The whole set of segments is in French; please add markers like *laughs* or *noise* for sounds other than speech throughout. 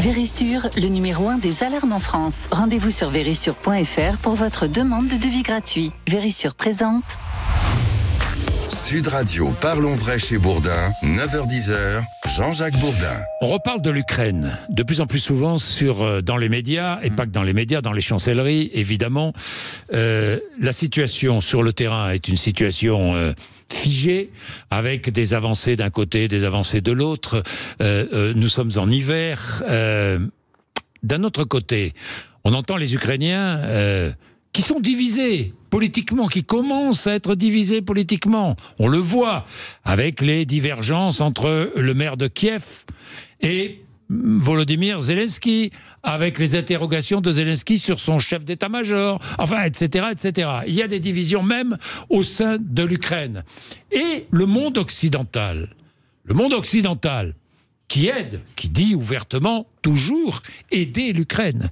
Vérissure, le numéro 1 des alarmes en France. Rendez-vous sur vérissure.fr pour votre demande de devis gratuit. Vérissure présente Sud Radio, parlons vrai chez Bourdin, 9h10h, Jean-Jacques Bourdin. On reparle de l'Ukraine de plus en plus souvent sur, euh, dans les médias, et mm. pas que dans les médias, dans les chancelleries, évidemment. Euh, la situation sur le terrain est une situation... Euh, figée, avec des avancées d'un côté, des avancées de l'autre. nous sommes en hiver. d'un autre côté, on entend les Ukrainiens qui sont divisés politiquement, qui commencent à être divisés politiquement. On le voit avec les divergences entre le maire de Kiev et Volodymyr Zelensky, avec les interrogations de Zelensky sur son chef d'état-major, enfin, etc., etc. Il y a des divisions même au sein de l'Ukraine. Et le monde occidental, le monde occidental qui aide, qui dit ouvertement toujours aider l'Ukraine,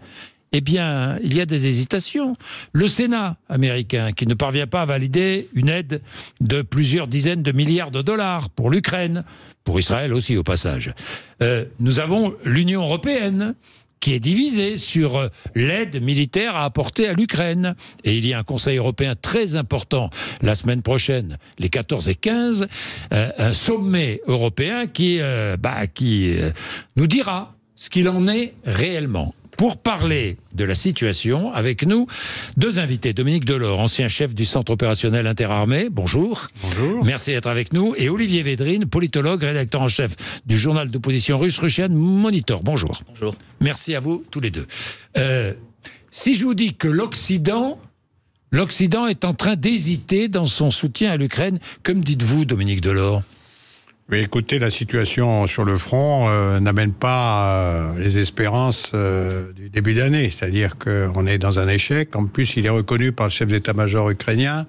eh bien, il y a des hésitations. Le Sénat américain, qui ne parvient pas à valider une aide de plusieurs dizaines de milliards de dollars pour l'Ukraine, pour Israël aussi au passage. Euh, nous avons l'Union européenne qui est divisée sur euh, l'aide militaire à apporter à l'Ukraine. Et il y a un Conseil européen très important la semaine prochaine, les 14 et 15, euh, un sommet européen qui bah, nous dira ce qu'il en est réellement pour parler de la situation avec nous deux invités. Dominique Delors, ancien chef du Centre opérationnel interarmé. Bonjour. Bonjour. Merci d'être avec nous. Et Olivier Védrine, politologue, rédacteur en chef du journal d'opposition russe Russian Monitor. Bonjour. Bonjour. Merci à vous tous les deux. Euh, si je vous dis que l'Occident L'Occident est en train d'hésiter dans son soutien à l'Ukraine. Comme dites-vous, Dominique Delors mais écoutez, la situation sur le front euh, n'amène pas euh, les espérances euh, du début d'année. C'est-à-dire qu'on est dans un échec. En plus, il est reconnu par le chef d'état-major ukrainien.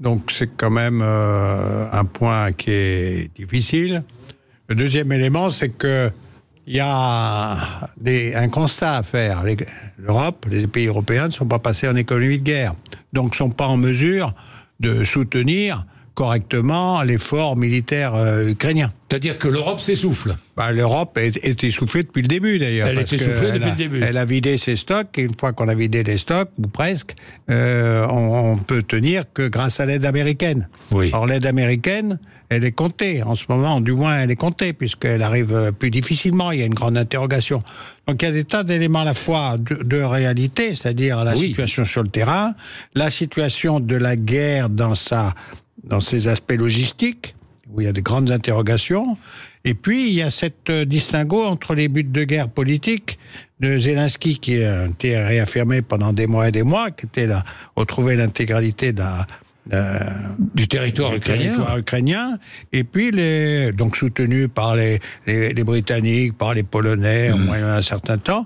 Donc c'est quand même un point qui est difficile. Le deuxième élément, c'est que il y a des, un constat à faire. L'Europe, les, pays européens ne sont pas passés en économie de guerre, donc ne sont pas en mesure de soutenir correctement l'effort militaire euh, ukrainien. C'est-à-dire que l'Europe s'essouffle. Bah, L'Europe est, est, essoufflée depuis le début d'ailleurs. Elle essoufflée depuis a, le début. Elle a vidé ses stocks et une fois qu'on a vidé les stocks, ou presque, euh, on, peut tenir que grâce à l'aide américaine. Oui. Or l'aide américaine, elle est comptée. En ce moment, du moins, elle est comptée puisqu'elle arrive euh, plus difficilement. Il y a une grande interrogation. Donc il y a des tas d'éléments à la fois de, réalité, c'est-à-dire la situation sur le terrain, la situation de la guerre dans sa dans ses aspects logistiques, où il y a de grandes interrogations. Et puis, il y a cette euh, distinguo entre les buts de guerre politiques de Zelensky, qui a été réaffirmé pendant des mois et des mois, qui était là, retrouver l'intégralité de la, du territoire, ukrainien. ukrainien. Et puis, les, donc soutenu par les, les, Britanniques, par les Polonais, au mmh. moins un certain temps.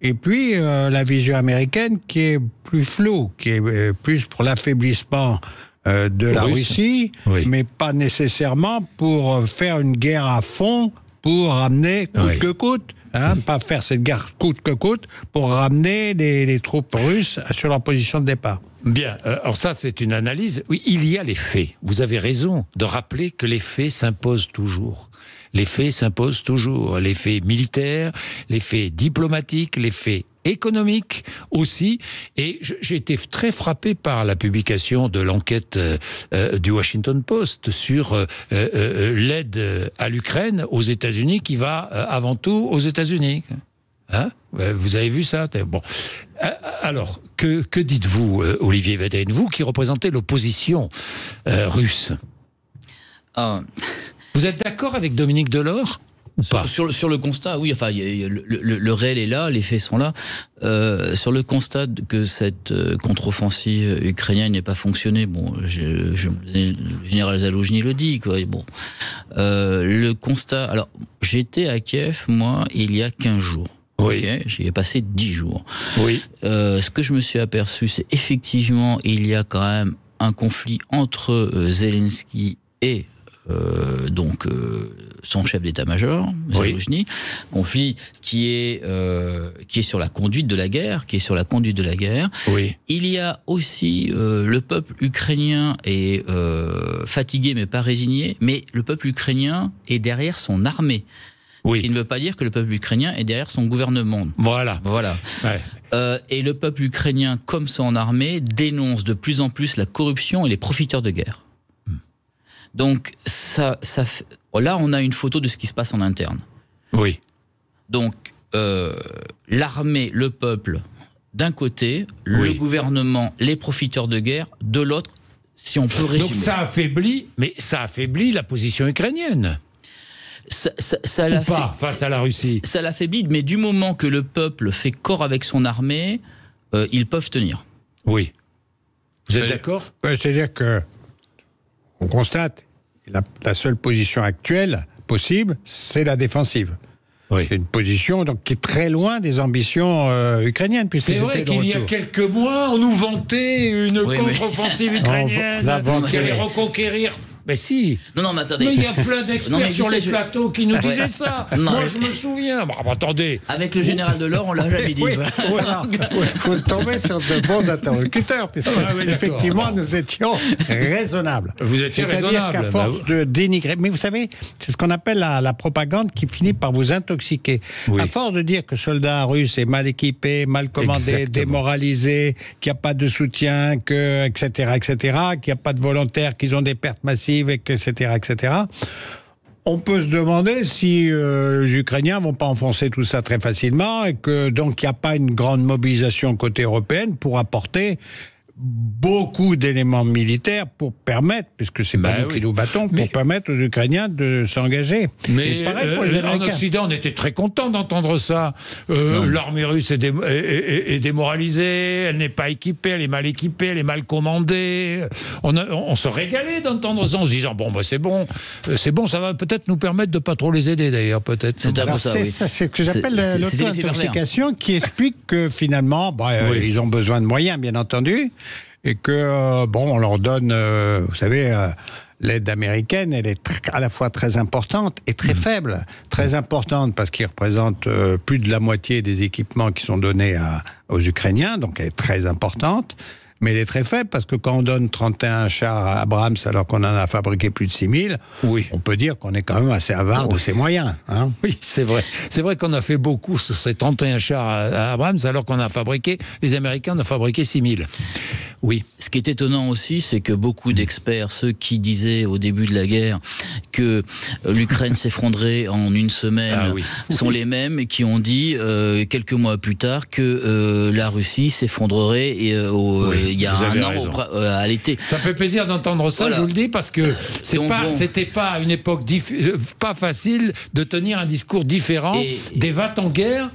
Et puis, euh, la vision américaine qui est plus floue, qui est euh, plus pour l'affaiblissement euh, de la Russie, mais pas nécessairement pour euh, faire une guerre à fond pour ramener coûte que coûte. Hein, pas faire cette guerre coûte que coûte pour ramener les, troupes russes sur leur position de départ. Bien, euh, alors ça c'est une analyse. Oui, il y a les faits. Vous avez raison de rappeler que les faits s'imposent toujours. Les faits s'imposent toujours. Les faits militaires, les faits diplomatiques, les faits économique aussi. Et j'ai été très frappé par la publication de l'enquête euh, euh, du Washington Post sur euh, l'aide à l'Ukraine aux États-Unis qui va avant tout aux États-Unis. Hein vous avez vu ça Bon. Alors, que, que dites-vous, Olivier Védrine, vous qui représentez l'opposition russe Vous êtes d'accord avec Dominique Delors sur, le, constat, oui, enfin, le, réel est là, les faits sont là. Euh, sur le constat que cette euh, contre-offensive ukrainienne n'ait pas fonctionné, bon, je, le général Zalogny le dit, Bon, euh, le constat. Alors, j'étais à Kiev, moi, il y a 15 jours. Oui. J'y ai passé 10 jours. Oui. ce que je me suis aperçu, c'est effectivement, il y a quand même un conflit entre Zelensky et euh, donc euh, son chef d'état-major, Zelensky, conflit qui est euh, qui est sur la conduite de la guerre, qui est sur la conduite de la guerre. Oui. Il y a aussi le peuple ukrainien est fatigué mais pas résigné, mais le peuple ukrainien est derrière son armée. Oui. Ce qui ne veut pas dire que le peuple ukrainien est derrière son gouvernement. Voilà. Voilà. et le peuple ukrainien, comme son armée, dénonce de plus en plus la corruption et les profiteurs de guerre. Donc ça, ça fait... là, on a une photo de ce qui se passe en interne. Oui. Donc euh, l'armée, le peuple, d'un côté, le gouvernement, les profiteurs de guerre, de l'autre, si on peut résumer. Donc ça affaiblit, mais ça affaiblit la position ukrainienne. Ça, ça, Ou pas, face à la Russie. Ça l'affaiblit, mais du moment que le peuple fait corps avec son armée, euh, ils peuvent tenir. Oui. Vous êtes euh, d'accord C'est-à-dire que on constate la, la seule position actuelle possible, c'est la défensive. C'est une position donc, qui est très loin des ambitions euh, ukrainiennes. C'est vrai qu'il y a quelques mois, on nous vantait une contre-offensive *laughs* ukrainienne qui allait reconquérir mais si. Non, non, mais attendez. il y a plein *laughs* d'experts sur les plateaux qui nous ah disaient ça. *laughs* Moi, je me *laughs* souviens. Bah, bah, attendez. Avec le général de l'or, on l'a jamais dit. Vous tombez sur de bons interlocuteurs, puisque ah effectivement, nous étions raisonnables. Vous étiez raisonnables. C'est-à-dire qu'à bah force de dénigrer. Mais vous savez, c'est ce qu'on appelle la, propagande qui finit par vous intoxiquer. À force de dire que soldat russe est mal équipé, mal commandé, démoralisé, qu'il n'y a pas de soutien, que, etc., etc., qu'il n'y a pas de volontaires, qu'ils ont des pertes massives etc., etc. On peut se demander si euh, les Ukrainiens vont pas enfoncer tout ça très facilement et que donc il n'y a pas une grande mobilisation côté européenne pour apporter beaucoup d'éléments militaires pour permettre, puisque c'est pas bah nous qui nous battons, pour permettre aux Ukrainiens de s'engager. Mais pareil euh, pour les en Occident, on était très content d'entendre ça. Euh, l'armée russe est, démoralisée, elle n'est pas équipée, elle est mal équipée, elle est mal commandée. On, se régalait d'entendre ça en se disant bon, bah, c'est bon, euh, c'est bon, ça va peut-être nous permettre de pas trop les aider d'ailleurs, peut-être. C'est ce que j'appelle l'auto-intoxication qui explique que finalement, bah, ils ont besoin de moyens, bien entendu et que, euh, bon, on leur donne, euh, vous savez, euh, l'aide américaine, elle est à la fois très importante et très mhm. faible. Très mhm. importante parce qu'il représente plus de la moitié des équipements qui sont donnés aux Ukrainiens, donc elle est très importante. Mais elle est très faible parce que quand on donne 31 chars à Abrams alors qu'on en a fabriqué plus de 6000, oui. on peut dire qu'on est quand même assez avare de ses moyens. Hein. oui, c'est vrai. C'est vrai qu'on a fait beaucoup sur ces 31 chars à Abrams alors qu'on a fabriqué, les Américains en ont fabriqué 6000. Oui. Ce qui est étonnant aussi, c'est que beaucoup d'experts, ceux qui disaient au début de la guerre que euh, l'Ukraine *laughs* s'effondrerait en une semaine, ah sont les mêmes et qui ont dit euh, quelques mois plus tard que euh, la Russie s'effondrerait il y a un an à l'été. Ça fait plaisir d'entendre ça, je vous le dis, parce que c'était pas, une époque pas facile de tenir un discours différent des vats en guerre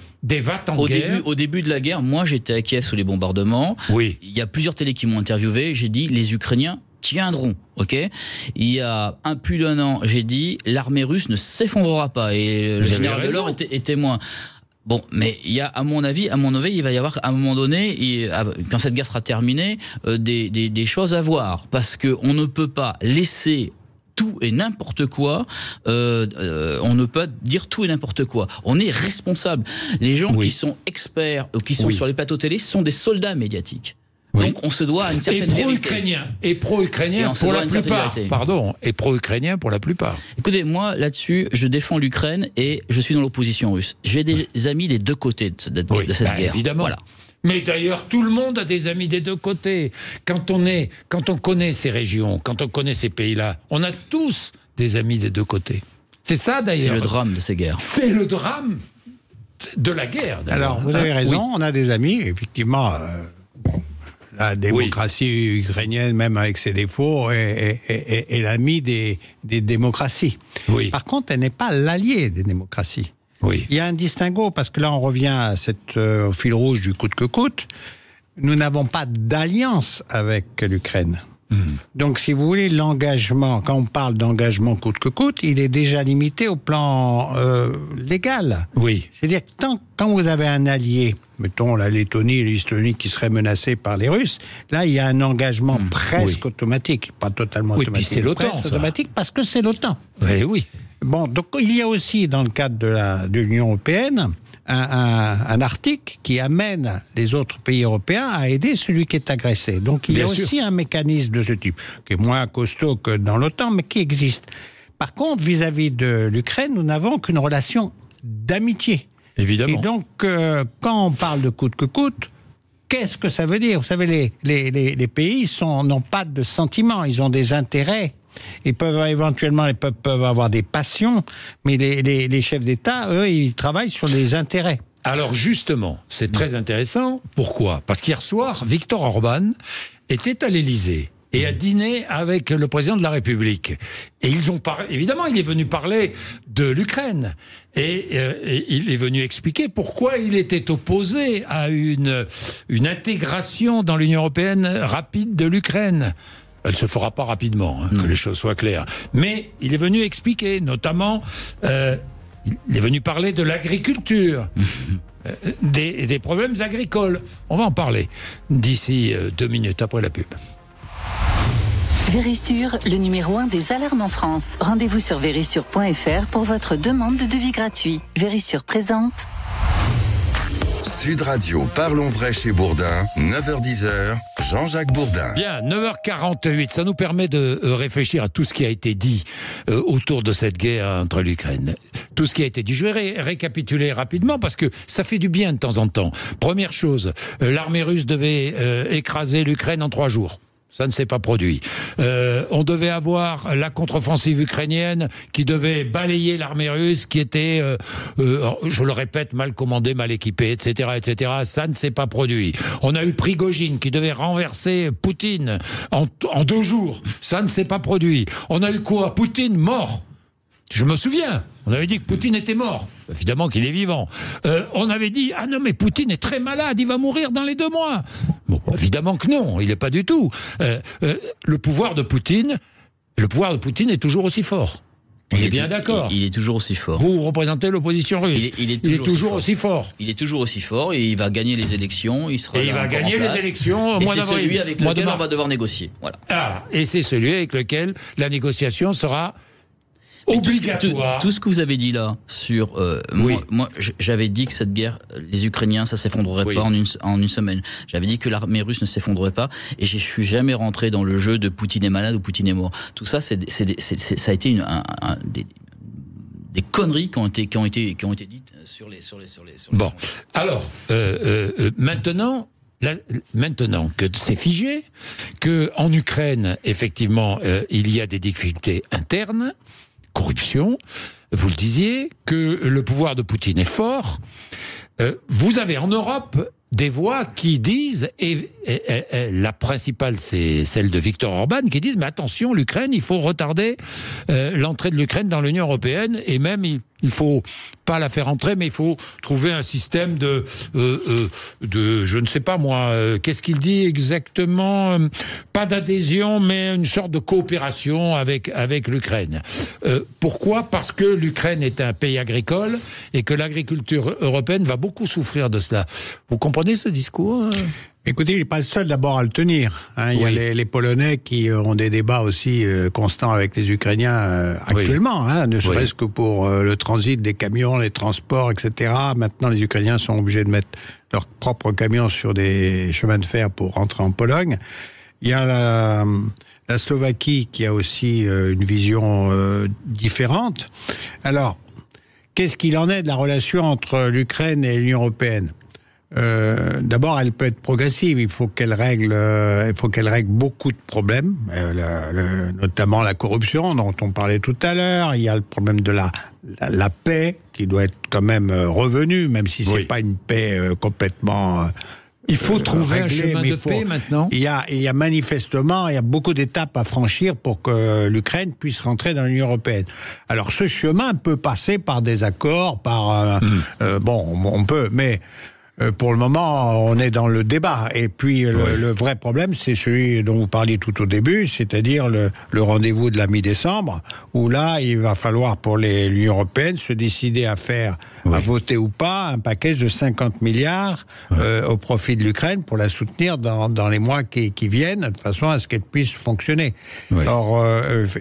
au Début, au début de la guerre, moi j'étais à Kiev sous les bombardements. Oui. Il y a plusieurs télés qui m'ont interviewé. J'ai dit les Ukrainiens tiendront. Ok, il y a un plus d'un an, j'ai dit l'armée russe ne s'effondrera pas et le général Delors était, était témoin. Bon, mais il y a, à mon avis, à mon avis, il va y avoir à un moment donné, ah, quand cette guerre sera terminée, euh, des, choses à voir, parce qu'on ne peut pas laisser tout et n'importe quoi. Euh, euh, on ne peut pas dire tout et n'importe quoi. On est responsable. Les gens qui sont experts ou qui sont sur les plateaux télé sont des soldats médiatiques. Donc on se doit à une certaine et pro ukrainien et pro ukrainien pour la plupart. Pardon, et pro ukrainien pour la plupart. Écoutez, moi là-dessus, je défends l'Ukraine et je suis dans l'opposition russe. J'ai des amis des deux côtés de, cette bah, guerre. Évidemment. Mais d'ailleurs, tout le monde a des amis des deux côtés. Quand on est, quand on connaît ces régions, quand on connaît ces pays-là, on a tous des amis des deux côtés. C'est ça d'ailleurs. C'est le drame de ces guerres. C'est le drame de la guerre. Alors, vous avez ah, raison, on a des amis, effectivement. Euh, la démocratie ukrainienne, même avec ses défauts, est, l'ami des, démocraties. Oui. Par contre, elle n'est pas l'alliée des démocraties. Il y a un distinguo, parce que là, on revient à cette, au euh, fil rouge du coûte que coûte. Nous n'avons pas d'alliance avec l'Ukraine. Hmm. Donc, si vous voulez, l'engagement, quand on parle d'engagement coûte que coûte, il est déjà limité au plan euh, légal. Oui. C'est-à-dire que quand vous avez un allié, mettons la Lettonie et l'Estonie qui seraient menacés par les Russes, là, il y a un engagement hmm. presque automatique, pas totalement oui, automatique. c'est l'OTAN. automatique parce que c'est l'OTAN. Eh oui, oui. Bon, donc il y a aussi dans le cadre de l'Union européenne un, article qui amène les autres pays européens à aider celui qui est agressé. Donc il y a aussi un mécanisme de ce type, qui est moins costaud que dans l'OTAN, mais qui existe. Par contre, vis-à-vis de l'Ukraine, nous n'avons qu'une relation d'amitié. Évidemment. Et donc, euh, quand on parle de coûte que coûte, qu'est-ce que ça veut dire Vous savez, les, les, les pays n'ont pas de sentiments, ils ont des intérêts ils peuvent éventuellement, les peuples peuvent avoir des passions, mais les, chefs d'État, eux, ils travaillent sur les intérêts. Alors justement, c'est très intéressant. Pourquoi Parce qu'hier soir, Victor Orban était à l'Élysée et a mm. dîné avec le président de la République. Et ils ont évidemment, il est venu parler de l'Ukraine. Euh, et, il est venu expliquer pourquoi il était opposé à une intégration dans l'Union européenne rapide de l'Ukraine. Elle se fera pas rapidement, hein, que les choses soient claires. Mais il est venu expliquer, notamment, euh, il est venu parler de l'agriculture. *laughs* Euh, des, des, problèmes agricoles. On va en parler d'ici euh, deux minutes après la pub. Vérissure, le numéro 1 des alarmes en France. Rendez-vous sur vérissure.fr pour votre demande de devis gratuit. Vérissure présente de Radio, parlons vrai chez Bourdin, 9h-10h, Jean-Jacques Bourdin. Bien, 9h48, ça nous permet de euh, réfléchir à tout ce qui a été dit euh, autour de cette guerre entre l'Ukraine. Tout ce qui a été dit, je vais récapituler rapidement parce que ça fait du bien de temps en temps. Première chose, euh, l'armée russe devait écraser l'Ukraine en trois jours. Ça ne s'est pas produit. Euh, on devait avoir la contre-offensive ukrainienne qui devait balayer l'armée russe, qui était, euh, euh, je le répète, mal commandée, mal équipée, etc., etc. Ça ne s'est pas produit. On a eu Prigogine qui devait renverser Poutine en, en deux jours. Ça ne s'est pas produit. On a eu quoi Poutine mort. Je me souviens. On avait dit que Poutine était mort. Évidemment qu'il est vivant. Euh, on avait dit Ah non, mais Poutine est très malade, il va mourir dans les deux mois. Bon, évidemment que non, il n'est pas du tout. Euh, euh, le pouvoir de Poutine, le pouvoir de Poutine est toujours aussi fort. On est, bien d'accord. Il, est toujours aussi fort. Vous représentez l'opposition russe. Il est, toujours, aussi, fort. Il est toujours aussi fort et il va gagner les élections. Il sera et il va gagner les élections au mois d'avril. C'est celui va devoir négocier. Voilà. Ah, et c'est celui avec lequel la négociation sera obligatoire. Tout, ce que vous avez dit là sur. Euh, oui. Moi, j'avais dit que cette guerre, les Ukrainiens, ça s'effondrerait pas en une, en une semaine. J'avais dit que l'armée russe ne s'effondrerait pas. Et je suis jamais rentré dans le jeu de Poutine est malade ou Poutine est mort. Tout ça, c'est, ça a été une, des, conneries qui ont été, qui ont été, qui ont été dites sur les. Sur les, sur les, bon, alors, euh, euh, maintenant. maintenant que c'est figé, que en Ukraine effectivement il y a des difficultés internes, corruption, vous le disiez, que le pouvoir de Poutine est fort. Euh, vous avez en Europe des voix qui disent, et, la principale c'est celle de Viktor Orban, qui disent, mais attention, l'Ukraine, il faut retarder euh, l'entrée de l'Ukraine dans l'Union européenne, et même il faut pas la faire entrer, mais il faut trouver un système de, euh, euh, de je ne sais pas moi, euh, qu'est-ce qu'il dit exactement Pas d'adhésion, mais une sorte de coopération avec, avec l'Ukraine. pourquoi Parce que l'Ukraine est un pays agricole et que l'agriculture européenne va beaucoup souffrir de cela. Vous comprenez ce discours Écoutez, il n'est pas le seul d'abord à le tenir. Hein. Il y a les, Polonais qui euh, ont des débats aussi euh, constants avec les Ukrainiens euh, actuellement, hein, ne serait-ce que pour le transit des camions, les transports, etc. Maintenant, les Ukrainiens sont obligés de mettre leurs propres camions sur des chemins de fer pour rentrer en Pologne. Il y a la Slovaquie qui a aussi une vision différente. Alors, qu'est-ce qu'il en est de la relation entre l'Ukraine et l'Union européenne euh, d'abord, elle peut être progressive. Il faut qu'elle règle, euh, il faut qu'elle règle beaucoup de problèmes, euh, notamment la corruption dont on parlait tout à l'heure. Il y a le problème de la, la, paix qui doit être quand même revenue, même si c'est n'est pas une paix complètement. il faut trouver un chemin de paix maintenant. Il y, a, il y a manifestement, il y a beaucoup d'étapes à franchir pour que l'Ukraine puisse rentrer dans l'Union européenne. Alors ce chemin peut passer par des accords, par hmm. bon, on peut, mais euh, pour le moment, on est dans le débat. Et puis, euh, le, vrai problème, c'est celui dont vous parliez tout au début, c'est-à-dire le, rendez-vous de la mi-décembre, où là, il va falloir pour l'Union européenne se décider à faire, à voter ou pas, un paquet de 50 milliards euh, au profit de l'Ukraine pour la soutenir dans, les mois qui, viennent, de façon à ce qu'elle puisse fonctionner. Or,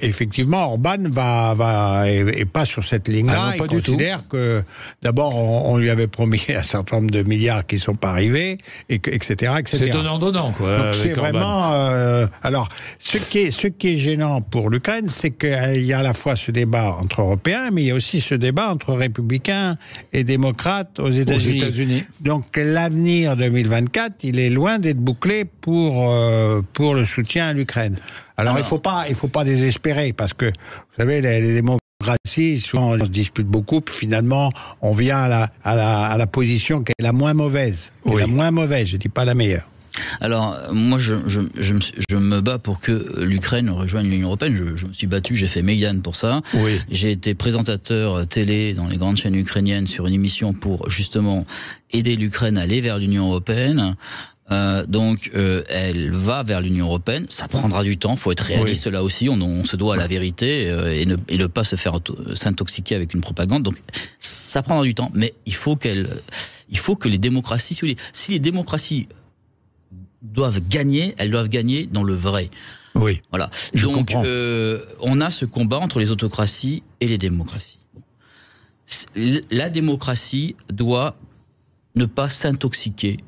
effectivement, Orban va, va et, pas sur cette ligne-là. Ah il considère que, d'abord, on, on lui avait promis *laughs* un certain nombre de milliards qui ne sont pas arrivés, et etc., etc. C'est donnant-donnant, quoi. c'est vraiment. Euh, alors, ce qui, est, ce qui est gênant pour l'Ukraine, c'est qu'il euh, y a à la fois ce débat entre Européens, mais il y a aussi ce débat entre républicains et démocrates aux États-Unis. Donc, l'avenir 2024, il est loin d'être bouclé pour, euh, pour le soutien à l'Ukraine. Alors, ah. il ne faut, pas, il faut pas désespérer, parce que, vous savez, les, les démocrates démocratie, souvent on se dispute beaucoup, finalement on vient à la, à la, position qui est la moins mauvaise. La moins mauvaise, je ne dis pas la meilleure. Alors, moi, je, je, me, je, me, bats pour que l'Ukraine rejoigne l'Union européenne. Je, me suis battu, j'ai fait Mégane pour ça. J'ai été présentateur télé dans les grandes chaînes ukrainiennes sur une émission pour justement aider l'Ukraine à aller vers l'Union européenne. Euh, donc euh, elle va vers l'Union européenne. Ça prendra du temps. Faut être réaliste là aussi. On, se doit à la vérité euh, et, ne, pas se faire s'intoxiquer avec une propagande. Donc ça prendra du temps. Mais il faut qu'elle, il faut que les démocraties, si, les démocraties doivent gagner, elles doivent gagner dans le vrai. Oui. Voilà. Donc on a ce combat entre les autocraties et les démocraties. La démocratie doit ne pas s'intoxiquer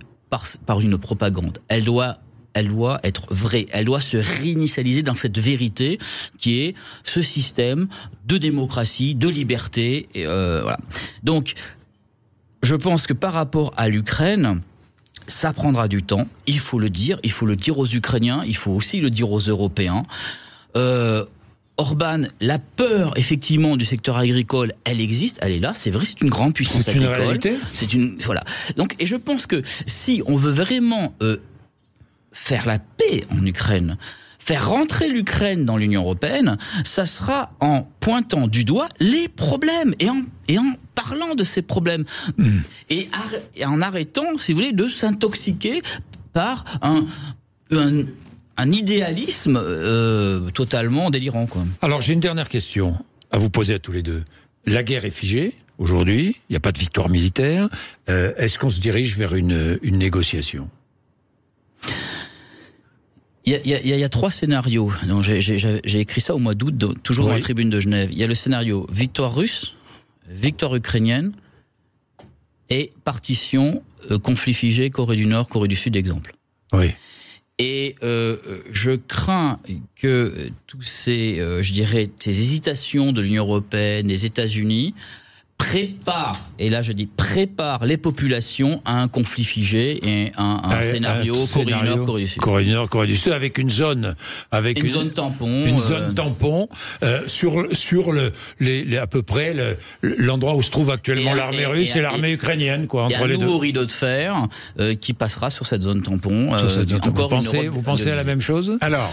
par, une propagande. Elle doit elle doit être vraie, elle doit se réinitialiser dans cette vérité qui est ce système de démocratie, de liberté. Euh, voilà. Donc, je pense que par rapport à l'Ukraine, ça prendra du temps. Il faut le dire, il faut le dire aux Ukrainiens, il faut aussi le dire aux Européens. Euh, Orban, la peur effectivement du secteur agricole, elle existe, elle est là, c'est vrai, c'est une grande puissance c'est agricole. C'est une réalité. C'est une voilà. Donc et je pense que si on veut vraiment euh, faire la paix en Ukraine, faire rentrer l'Ukraine dans l'Union européenne, ça sera en pointant du doigt les problèmes et en, et en parlant de ces problèmes hmm. et, en arrêtant, si vous voulez, de s'intoxiquer par un un idéalisme euh, totalement délirant. Quoi. Alors j'ai une dernière question à vous poser à tous les deux. La guerre est figée aujourd'hui, il n'y a pas de victoire militaire. Euh, est-ce qu'on se dirige vers une, négociation il y, a, trois scénarios. J'ai écrit ça au mois d'août, toujours dans la tribune de Genève. Il y a le scénario victoire russe, victoire ukrainienne et partition, euh, conflit figé, Corée du Nord, Corée du Sud, exemple. Oui. Et euh, je crains que tous ces, euh, je dirais, ces hésitations de l'Union européenne, des États-Unis, prépare, et là je dis prépare les populations à un conflit figé et un, un, scénario, scénario Corée du Nord, Corée du Sud, avec une zone, avec une, zone tampon, une euh, zone tampon euh, sur sur le les, à peu près l'endroit où se trouve actuellement l'armée russe et, l'armée ukrainienne, quoi, entre et un nouveau rideau de fer euh, qui passera sur cette zone tampon. Euh, tampon. Vous pensez, vous pensez à la même chose Alors,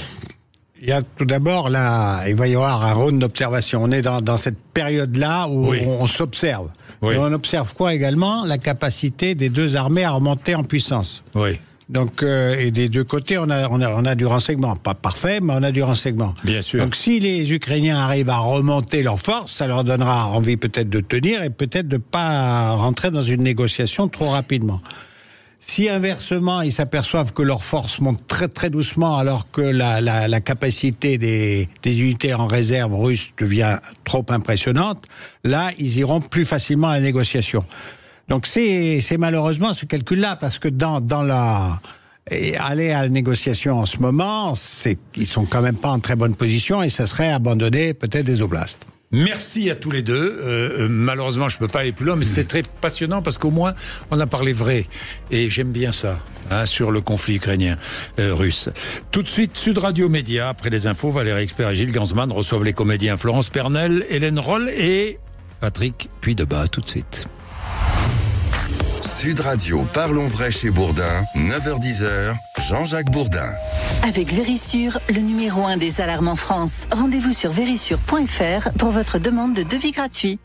il tout d'abord là, il va y avoir un round d'observation. On est dans, cette période-là où on, s'observe. Et on observe quoi également La capacité des deux armées à remonter en puissance. Oui. Donc, euh, et des deux côtés, on a, on, a, du renseignement. Pas parfait, mais on a du renseignement. Bien sûr. Donc, si les Ukrainiens arrivent à remonter leurs forces, ça leur donnera envie peut-être de tenir et peut-être de pas rentrer dans une négociation trop rapidement. Si inversement, ils s'aperçoivent que leurs forces montent très très doucement alors que la, capacité des, unités en réserve russes devient trop impressionnante, là, ils iront plus facilement à la négociation. Donc c'est malheureusement ce calcul-là, parce que dans, dans la... aller à la négociation en ce moment, c'est qu'ils sont quand même pas en très bonne position et ça serait abandonner peut-être des oblasts. Merci à tous les deux. Euh, euh, malheureusement, je ne peux pas aller plus loin, mais c'était très passionnant parce qu'au moins, on a parlé vrai. Et j'aime bien ça, hein, sur le conflit ukrainien-russe. Euh, Tout de suite, Sud Radio Média. Après les infos, Valérie Expert et Gilles Gansman reçoivent les comédiens Florence Pernel, Hélène Roll et Patrick Puy de Bas. Tout de suite. Sud Radio, parlons vrai chez Bourdin, 9h-10h, Jean-Jacques Bourdin. Avec Vérissure, le numéro 1 des alarmes en France. Rendez-vous sur vérissure.fr pour votre demande de devis gratuit.